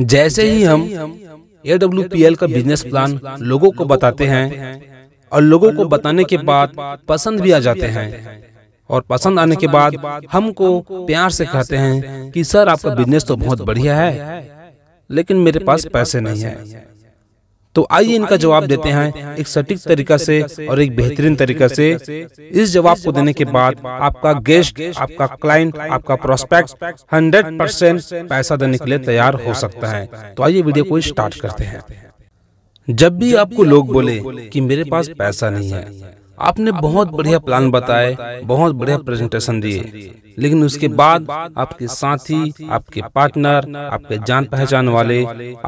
जैसे ही हम पी एल का बिजनेस प्लान लोगों को बताते हैं और लोगों को बताने के बाद पसंद भी आ जाते हैं और पसंद आने के बाद हमको प्यार से कहते हैं कि सर आपका बिजनेस तो बहुत बढ़िया है लेकिन मेरे पास पैसे नहीं है तो आइए तो इनका जवाब देते हैं एक सटीक तरीका से और एक बेहतरीन तरीका से इस जवाब को देने के बाद आपका गेस्ट आपका क्लाइंट आपका प्रोस्पेक्ट हंड्रेड परसेंट पैसा देने के लिए तैयार हो सकता है तो आइए वीडियो तो को स्टार्ट करते हैं जब भी आपको लोग बोले कि मेरे पास पैसा नहीं है आपने बहुत बढ़िया प्लान बताए बहुत बढ़िया प्रेजेंटेशन दिए लेकिन उसके बाद आपके साथी आपके पार्टनर आपके जान पहचान वाले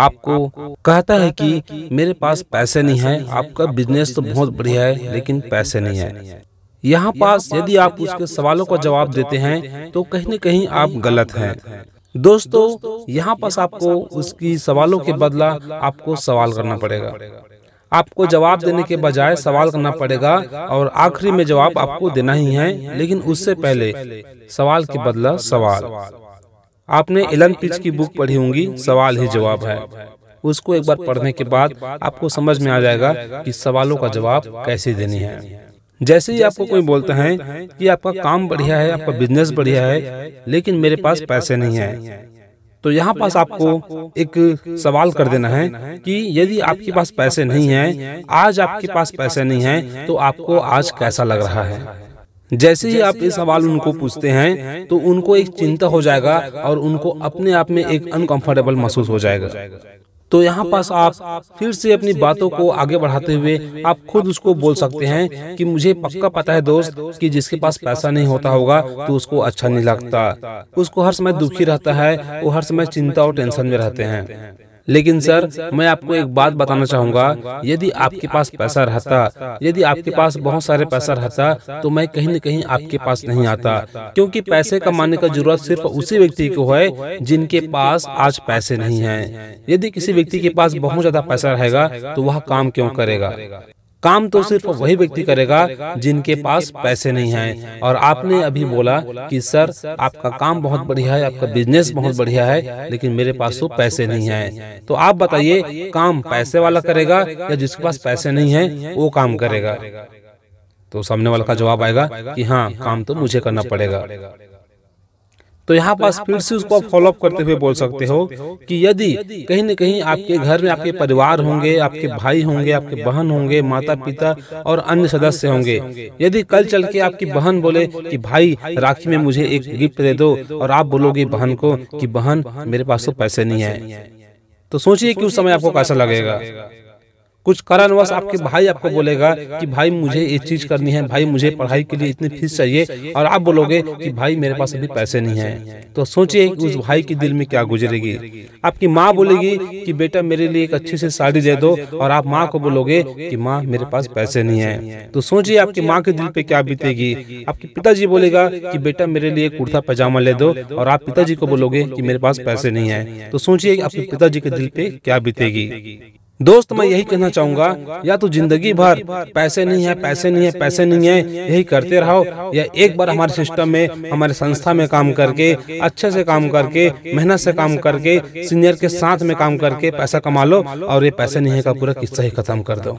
आपको कहता है कि मेरे पास पैसे नहीं है आपका बिजनेस तो बहुत बढ़िया है लेकिन पैसे नहीं है यहाँ पास यदि आप उसके सवालों का जवाब देते हैं तो कहीं न तो कहीं आप गलत हैं दोस्तों यहाँ पास आपको उसकी सवालों के बदला आपको सवाल करना पड़ेगा आपको जवाब देने के बजाय सवाल करना पड़ेगा और आखिरी में जवाब आपको देना ही है लेकिन उससे पहले सवाल के बदला सवाल आपने एलन पिच की बुक पढ़ी होंगी सवाल ही जवाब है उसको एक बार पढ़ने के बाद आपको समझ में आ जाएगा कि सवालों का जवाब कैसे देनी है जैसे ही आपको कोई बोलता है कि आपका काम बढ़िया है आपका बिजनेस बढ़िया है लेकिन मेरे पास पैसे नहीं है तो यहाँ तो पास आपको एक सवाल कर देना है कि यदि आपके पास पैसे नहीं हैं आज आपके पास पैसे नहीं हैं तो आपको आज कैसा लग रहा है जैसे ही आप ये सवाल उनको पूछते हैं तो उनको एक चिंता हो जाएगा और उनको अपने आप में एक अनकंफर्टेबल महसूस हो जाएगा तो यहाँ पास आप फिर से अपनी बातों को आगे बढ़ाते हुए आप खुद उसको बोल सकते हैं कि मुझे पक्का पता है दोस्त कि जिसके पास पैसा नहीं होता होगा तो उसको अच्छा नहीं लगता उसको हर समय दुखी रहता है वो हर समय चिंता और टेंशन में रहते हैं लेकिन सर मैं आपको एक बात बताना चाहूँगा यदि आपके पास पैसा रहता यदि आपके पास बहुत सारे पैसा रहता तो मैं तो कहीं न कहीं आपके पास नहीं आता क्योंकि पैसे कमाने का जरूरत सिर्फ उसी व्यक्ति को है जिनके पास आज पैसे नहीं है यदि किसी व्यक्ति के पास बहुत ज्यादा पैसा रहेगा तो वह तो काम क्यों करेगा काम तो सिर्फ तो वही व्यक्ति करेगा जिनके पास पैसे नहीं हैं और आपने अभी बोला कि सर आपका काम बहुत बढ़िया है आपका बिजनेस बहुत बढ़िया है लेकिन मेरे पास तो पैसे तो नहीं है तो आप बताइए काम पैसे वाला करेगा या जिसके पास पैसे नहीं है वो काम करेगा तो सामने वाला का जवाब आएगा कि हाँ, हाँ काम तो, तो मुझे करना पड़ेगा तो यहाँ तो पास फिर से उसको आप फॉलोअप करते हुए बोल सकते हो कि यदि कहीं न कहीं आपके घर में आपके परिवार होंगे आपके भाई होंगे आपके बहन होंगे माता पिता और अन्य सदस्य होंगे यदि कल चल के आपकी बहन बोले कि भाई राखी में मुझे एक गिफ्ट दे दो और आप बोलोगे बहन को कि बहन मेरे पास तो पैसे तो नहीं है तो सोचिए कि उस समय आपको कैसा लगेगा कुछ कारणवश आपके भाई आपको बोलेगा कि भाई मुझे ये चीज करनी है भाई मुझे पढ़ाई के लिए इतनी फीस चाहिए और आप बोलोगे कि भाई मेरे पास अभी पैसे नहीं है तो, तो सोचिए उस भाई के दिल में क्या गुजरेगी आपकी माँ बोलेगी कि बेटा मेरे लिए एक अच्छी सी साड़ी दे दो और आप माँ को बोलोगे कि माँ मेरे पास पैसे नहीं है तो, तो सोचिए आपकी माँ के दिल पे क्या बीतेगी आपके पिताजी बोलेगा कि बेटा मेरे लिए कुर्ता पैजामा ले दो और आप पिताजी को बोलोगे कि मेरे पास पैसे नहीं है तो सोचिए आपके पिताजी के दिल पे क्या बीतेगी दोस्त मैं यही कहना चाहूंगा तो या तो जिंदगी भर पैसे नहीं है पैसे नहीं है पैसे नहीं है यही करते रहो या एक बार हमारे सिस्टम में हमारे संस्था में काम करके अच्छे से काम करके मेहनत से काम करके सीनियर के साथ में काम करके पैसा कमा लो और ये पैसे नहीं है का पूरा किस्सा ही खत्म कर दो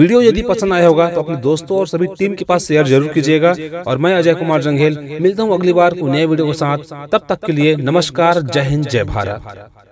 वीडियो यदि पसंद आया होगा तो अपने दोस्तों तो और सभी टीम के पास शेयर जरूर कीजिएगा और मैं अजय कुमार जंगेल मिलता हूँ अगली बार को नए वीडियो के साथ तब तक के लिए नमस्कार जय हिंद जय भारत